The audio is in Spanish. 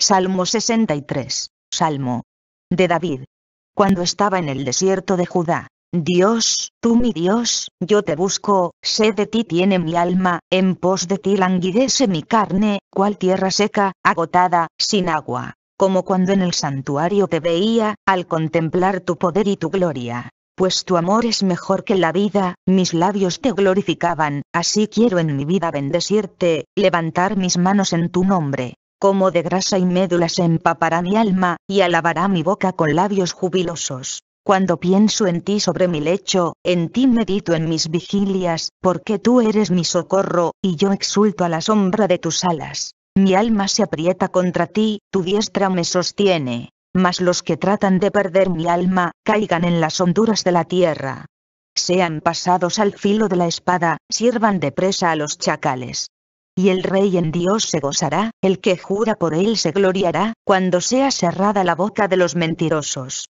Salmo 63. Salmo de David. Cuando estaba en el desierto de Judá, Dios, tú mi Dios, yo te busco, sé de ti tiene mi alma, en pos de ti languidece mi carne, cual tierra seca, agotada, sin agua, como cuando en el santuario te veía, al contemplar tu poder y tu gloria. Pues tu amor es mejor que la vida, mis labios te glorificaban, así quiero en mi vida bendecirte, levantar mis manos en tu nombre como de grasa y médula se empapará mi alma, y alabará mi boca con labios jubilosos. Cuando pienso en ti sobre mi lecho, en ti medito en mis vigilias, porque tú eres mi socorro, y yo exulto a la sombra de tus alas. Mi alma se aprieta contra ti, tu diestra me sostiene. Mas los que tratan de perder mi alma, caigan en las honduras de la tierra. Sean pasados al filo de la espada, sirvan de presa a los chacales y el rey en Dios se gozará, el que jura por él se gloriará, cuando sea cerrada la boca de los mentirosos.